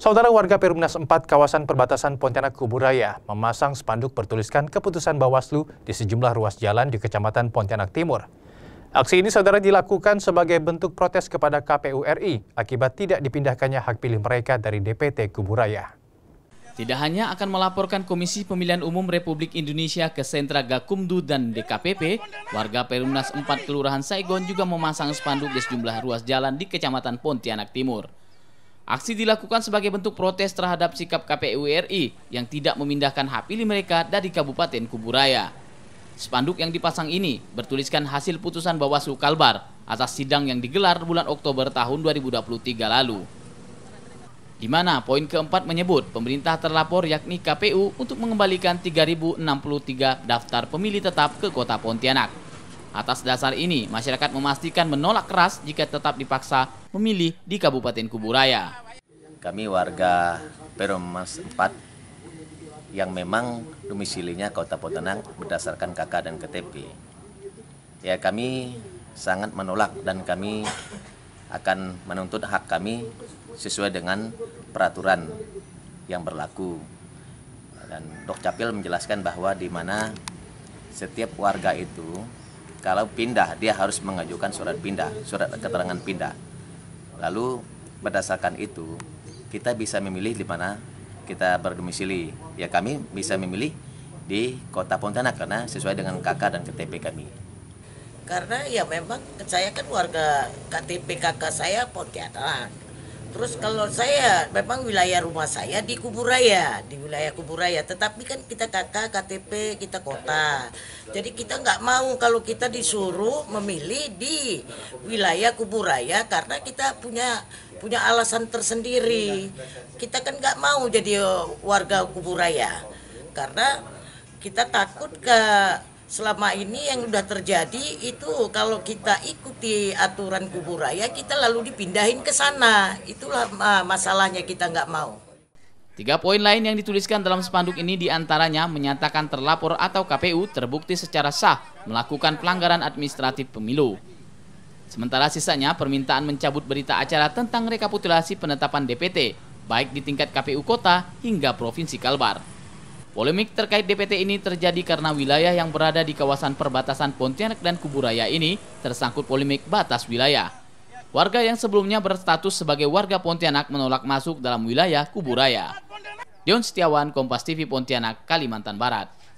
Saudara warga Perumnas 4 kawasan perbatasan Pontianak Kuburaya memasang spanduk bertuliskan keputusan Bawaslu di sejumlah ruas jalan di Kecamatan Pontianak Timur. Aksi ini saudara dilakukan sebagai bentuk protes kepada KPU RI akibat tidak dipindahkannya hak pilih mereka dari DPT Kuburaya. Tidak hanya akan melaporkan Komisi Pemilihan Umum Republik Indonesia ke Sentra Gakumdu dan DKPP, warga Perumnas 4 Kelurahan Saigon juga memasang spanduk di sejumlah ruas jalan di Kecamatan Pontianak Timur. Aksi dilakukan sebagai bentuk protes terhadap sikap KPU RI yang tidak memindahkan hak pilih mereka dari Kabupaten Kuburaya. Spanduk yang dipasang ini bertuliskan hasil putusan Bawaslu Kalbar atas sidang yang digelar bulan Oktober tahun 2023 lalu. Di mana poin keempat menyebut pemerintah terlapor yakni KPU untuk mengembalikan 3.063 daftar pemilih tetap ke kota Pontianak Atas dasar ini, masyarakat memastikan menolak keras jika tetap dipaksa memilih di Kabupaten Kuburaya. Kami warga Peromas 4 yang memang domisilinya Kota Potenang berdasarkan KK dan KTP. Ya kami sangat menolak dan kami akan menuntut hak kami sesuai dengan peraturan yang berlaku. Dan Dok Capil menjelaskan bahwa di mana setiap warga itu kalau pindah, dia harus mengajukan surat pindah, surat keterangan pindah. Lalu berdasarkan itu, kita bisa memilih di mana kita berdomisili. Ya kami bisa memilih di kota Pontianak karena sesuai dengan KK dan KTP kami. Karena ya memang saya kan warga KTP KK saya Pontianak Terus kalau saya memang wilayah rumah saya di Kuburaya, di wilayah Kuburaya. Tetapi kan kita KK, KTP, kita kota. Jadi kita nggak mau kalau kita disuruh memilih di wilayah Kuburaya karena kita punya punya alasan tersendiri. Kita kan nggak mau jadi warga Kuburaya karena kita takut ke selama ini yang sudah terjadi itu kalau kita ikuti aturan kubur raya kita lalu dipindahin ke sana itulah masalahnya kita nggak mau Tiga poin lain yang dituliskan dalam spanduk ini diantaranya menyatakan terlapor atau KPU terbukti secara sah melakukan pelanggaran administratif pemilu. Sementara sisanya permintaan mencabut berita acara tentang rekapitulasi penetapan DPT, baik di tingkat KPU kota hingga Provinsi Kalbar. Polemik terkait DPT ini terjadi karena wilayah yang berada di kawasan perbatasan Pontianak dan Kuburaya ini tersangkut polemik batas wilayah. Warga yang sebelumnya berstatus sebagai warga Pontianak menolak masuk dalam wilayah Kuburaya. Dion Setiawan, Kompas TV Pontianak, Kalimantan Barat.